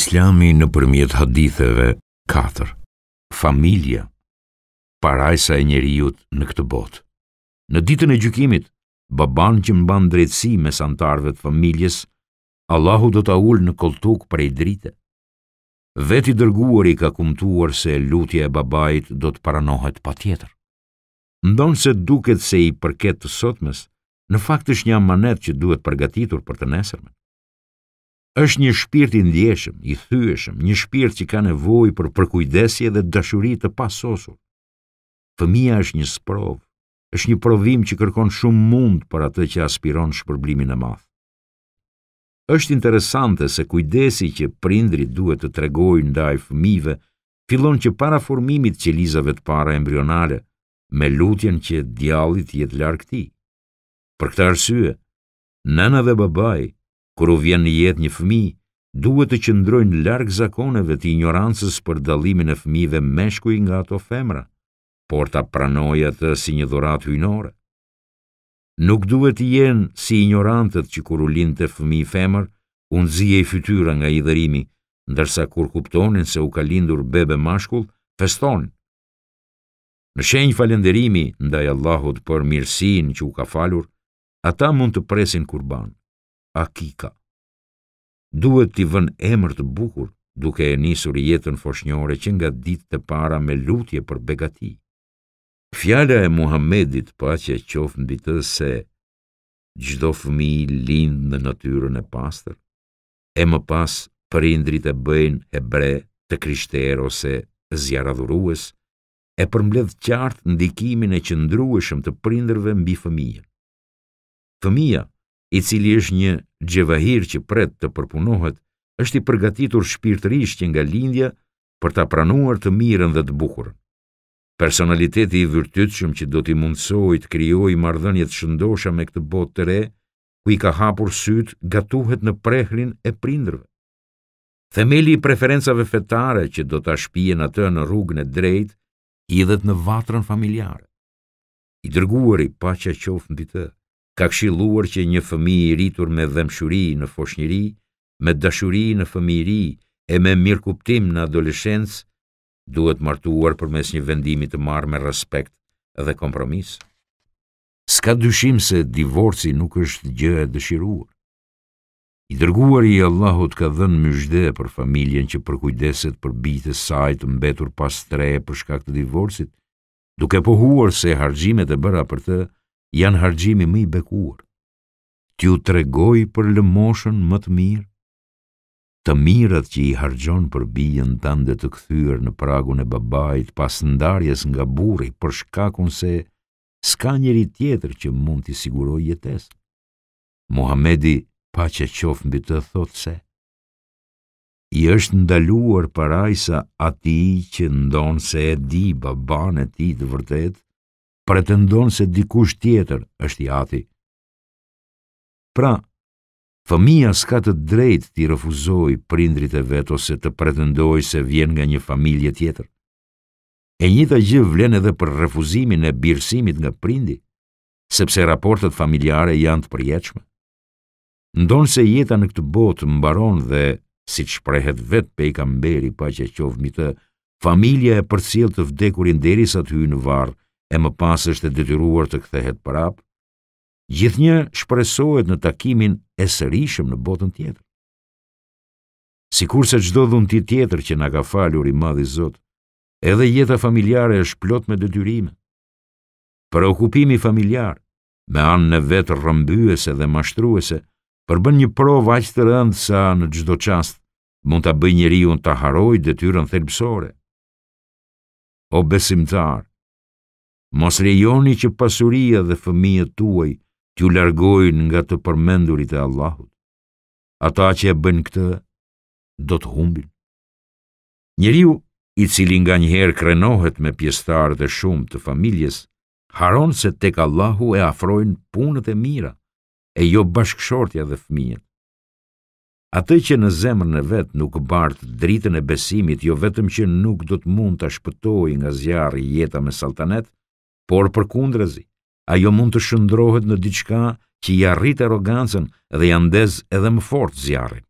Islami në përmjet haditheve 4. Familja Parajsa e njeriut në këtë bot Në ditën e gjykimit, baban që mban drejtësi mes antarëve të familjes, Allahu do t'a ulë në koltuk për e drite. Veti dërguar i ka kumtuar se lutje e babajt do të paranohet pa tjetër. Ndonë se duket se i përket të sotmes, në fakt është një amanet që duhet përgatitur për të nesërme është një shpirt i ndjeshëm, i thyeshëm, një shpirt që ka nevojë për përkujdesje dhe dashuri të pasosur. Fëmia është një sprov, është një provim që kërkon shumë mund për atë që aspiron shpërblimin e madh. Është interesante se kujdesi që prindrit duhet të tregojnë ndaj fëmijëve fillon që para formimit të qelizave të para embrionale, me lutjen që djalli të jetë larg tij. Për këtë arsye, nëna dhe babai kur u vjen në jetë një fëmijë, duhet të qëndrojnë larg zakoneve të ignorancës për dallimin e fëmijëve meshkuj nga ato femra, por ta pranojë atë si një dhuratë hyjnore. Nuk duhet të jenë si ignorantët që kur u lind të fëmijë femër, u i fytyra nga dherimi, ndërsa kur kuptonin se u ka lindur bebe mashkull, feston. Në shenjë falenderimi ndaj Allahut për mirësin që u ka falur, ata mund të presin kurbanë a ka. Duhet t'i vën emër të bukur, duke e nisur jetën foshnjore që nga ditë të para me lutje për begati. Fjalla e Muhammedit pa po që e qofë në të se gjdo fëmi lindë në natyrën e pastër, e më pas për indrit e bëjnë e bre të krishter ose zjaradhurues, e përmbledh qartë ndikimin e qëndrueshëm të prindërve mbi fëmijën. Fëmia i cili është një gjevahir që pret të përpunohet, është i përgatitur shpirtërisht që nga lindja për ta pranuar të mirën dhe të bukurën. Personaliteti i vërtetshëm që do të mundsoi të krijojë marrëdhënie të shëndosha me këtë botë të re, ku i ka hapur syt, gatuhet në prehrin e prindërve. Themeli i preferencave fetare që do ta shpihen atë në rrugën e drejtë, i në vatrën familjare. I dërguari paqja qof mbi të ka këshiluar që një fëmi i rritur me dhemshuri në foshnjëri, me dashuri në ri e me mirë kuptim në adoleshencë, duhet martuar për mes një vendimi të marrë me respekt dhe kompromis. Ska dyshim se divorci nuk është gjë e dëshiruar. I dërguar i Allahut ka dhenë myshde për familjen që përkujdeset për bitës sajtë mbetur pas tre për shkak të divorcit, duke pohuar se hargjimet e bëra për të, janë hargjimi më i bekuar. Tju u tregoj për lëmoshën më të mirë, të mirët që i hargjon për bijën tënde të kthyer në pragun e babait pas ndarjes nga burri për shkakun se s'ka njëri tjetër që mund t'i siguroj jetes. Muhamedi pa që qofën mbi të thotë se, i është ndaluar parajsa ati që ndonë se e di baban e ti të vërtetë, pretendon se dikush tjetër është i ati. Pra, fëmija s'ka të drejt t'i refuzoi prindrit e vetë ose të pretendoj se vjen nga një familje tjetër. E një të gjë vlen edhe për refuzimin e birësimit nga prindi, sepse raportet familjare janë të përjeqme. Ndonë se jeta në këtë botë mbaron dhe, si të shprehet vetë pe i kamberi pa që qovë mitë, familja e përcil të vdekurin deri sa të hynë varë, e më pas është e detyruar të kthehet prap, gjithnjë shpresohet në takimin e sërishëm në botën tjetër. Sikurse çdo dhunti tjetër që na ka falur i Madhi Zot, edhe jeta familjare është plot me detyrime. Për okupimi familjar, me anë në vet rëmbyese dhe mashtruese, përbën një provë aq të rëndë sa në çdo çast mund ta bëjë njeriu të haroj detyrën thelbësore. O besimtar, mos rejoni që pasuria dhe fëmijët tuaj t'ju largojnë nga të përmendurit e Allahut. Ata që e bën këtë, do të humbin. Njëriu, i cili nga krenohet me pjestarë të shumë të familjes, haron se tek Allahu e afrojnë punët e mira, e jo bashkëshortja dhe fëmijët. Atë që në zemrën e vetë nuk bartë dritën e besimit, jo vetëm që nuk do të mund të shpëtoj nga zjarë jeta me saltanet, por për kundrezi, ajo mund të shëndrohet në diçka që i arrit e dhe i andez edhe më fort zjarën.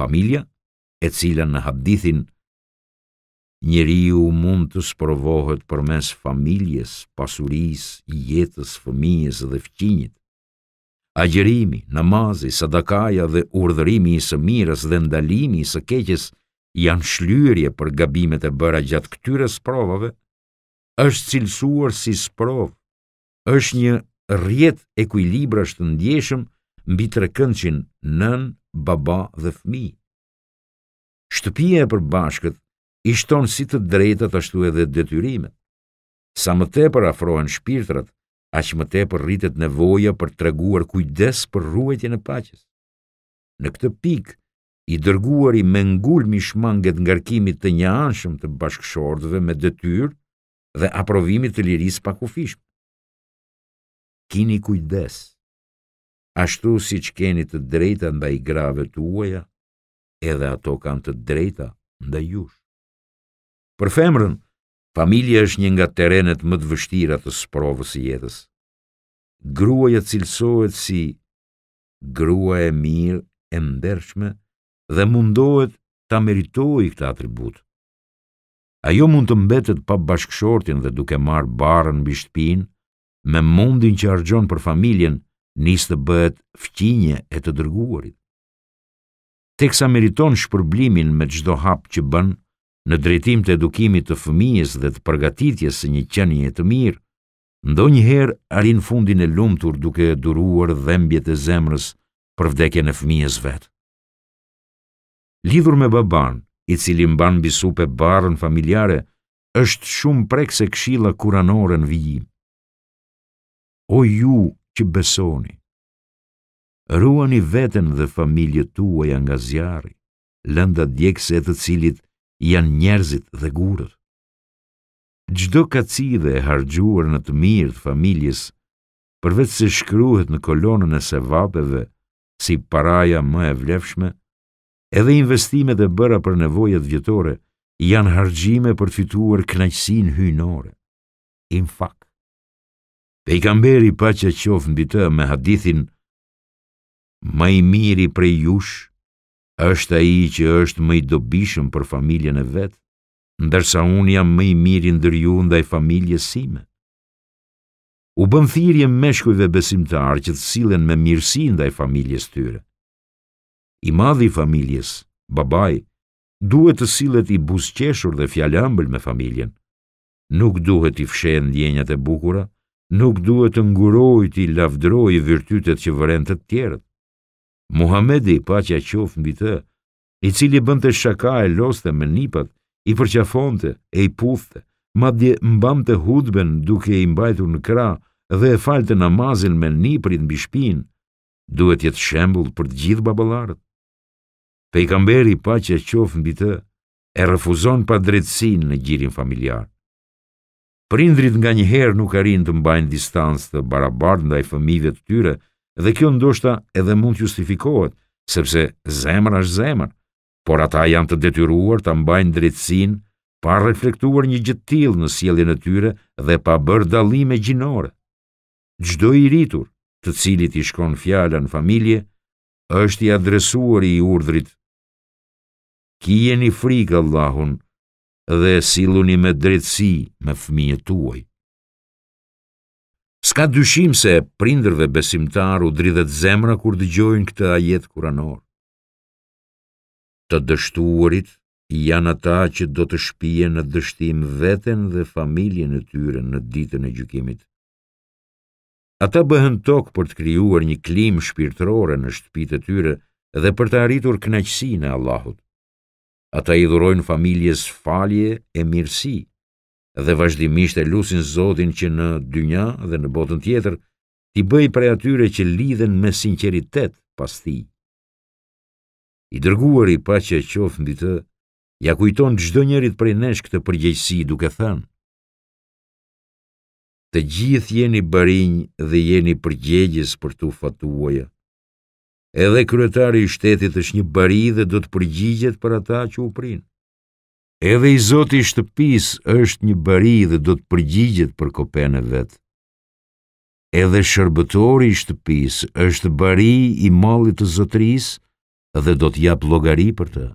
Familja, e cila në hadithin, njëri ju mund të sprovohet për mes familjes, pasuris, jetës, fëmijes dhe fqinjit, Agjerimi, namazi, sadakaja dhe urdhërimi i së mirës dhe ndalimi i së keqes janë shlyerje për gabimet e bëra gjatë këtyre provave, është cilësuar si sprov, është një rjet ekuilibra shtë ndjeshëm mbi të rëkënqin nën, baba dhe fmi. Shtëpia e përbashkët ishton si të drejtët ashtu edhe detyrimet. Sa më te për afrohen shpirtrat, a që më te për rritet nevoja për të reguar kujdes për ruetje në paches. Në këtë pik, i dërguar i mengull mishmanget ngarkimit të një anshëm të bashkëshordëve me detyrë, dhe aprovimit të liris pa kufishm. Kini kujdes, ashtu si që keni të drejta nda i grave të uaja, edhe ato kanë të drejta nda jush. Për femrën, familje është një nga terenet më të vështira të sprovës i jetës. Gruaja cilësohet si grua e mirë, e ndershme, dhe mundohet ta meritoj këta atribut, ajo mund të mbetet pa bashkëshortin dhe duke marë barën mbi shtpin, me mundin që argjon për familjen nisë të bëhet fqinje e të dërguarit. Tek sa meriton shpërblimin me gjdo hap që bën, në drejtim të edukimit të fëmijës dhe të përgatitjes së një qenje të mirë, ndo njëherë arin fundin e lumtur duke duruar dhëmbjet e zemrës për vdekjen e fëmijës vetë. Lidhur me baban, i cili mban bisupe barën familjare, është shumë prek se kshila kuranore në vijim. O ju që besoni, ruani vetën dhe familje tuaja nga zjarri, lënda djekëse e të cilit janë njerëzit dhe gurët. Gjdo ka dhe e hargjuar në të mirë të familjes, përvec se shkruhet në kolonën e sevapeve si paraja më e vlefshme, edhe investimet e bëra për nevojat vjetore janë hargjime për të fituar knajsin hynore. In fak. Pejkamberi pa që qofë në bitë me hadithin Më i miri prej jush është a i që është më i dobishëm për familjen e vetë, ndërsa unë jam më i miri ndër ju ndaj familje sime. U bëmë thirje me shkujve besimtar që të silen me mirësi ndaj familjes tyre. Të i madhi familjes, babaj, duhet të silet i busqeshur dhe fjallambël me familjen. Nuk duhet i fshenë djenjat e bukura, nuk duhet të nguroj të i lavdroj i vyrtytet që vëren të tjerët. Muhamedi, pa që a qofë mbi të, i cili bënd të shaka e loste me nipat, i përqafonte, e i puthte, ma dje mbam të hudben duke i mbajtu në kra dhe e falte namazin me niprit në bishpin, duhet jetë shembul për gjithë babalarët. Pejgamberi pa që e qofë mbi të, e refuzon pa dretësin në gjirin familjar. Prindrit nga njëherë nuk arin të mbajnë distancë të barabard nda i fëmive të tyre, dhe kjo ndoshta edhe mund justifikohet, sepse zemër është zemër, por ata janë të detyruar të mbajnë dretësin pa reflektuar një gjëtil në sielin e tyre dhe pa bërë dalime gjinore. Gjdo i rritur të cilit i shkon fjala në familje, është i adresuar i urdrit një frikë Allahun dhe siluni me drejtësi me fëmijët tuaj. Ska dyshim se prindërve besimtaru dridhet zemra kur dëgjojnë këtë ajet kuranor. Të dështuarit janë ata që do të shpije në dështim veten dhe familjen e tyre në ditën e gjykimit. Ata bëhen tokë për të kryuar një klim shpirtrore në shtpite tyre dhe për të arritur knaqësi në Allahut ata i dhurojnë familjes falje e mirësi, dhe vazhdimisht e lusin Zotin që në dynja dhe në botën tjetër ti bëj prej atyre që lidhen me sinqeritet pas ti. I dërguar i pa që e qofë mbi të, ja kujton gjdo njerit prej nesh këtë përgjegjësi duke thënë. Të gjithë jeni bërinjë dhe jeni përgjegjës për tu fatuaja, edhe kryetari i shtetit është një bari dhe do të përgjigjet për ata që u prin. Edhe i Zoti i shtëpisë është një bari dhe do të përgjigjet për kopën e vet. Edhe shërbëtori i shtëpisë është bari i mallit të Zotërisë dhe do të jap llogari për të.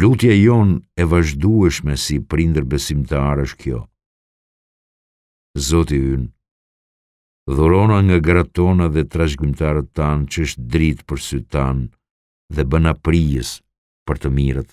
Lutja jon e vazhdueshme si prindër besimtarësh kjo. Zoti ynë, Dhurona nga gratona dhe trashgjumtarët tanë që është dritë për sytë tanë dhe bëna prijes për të mirët.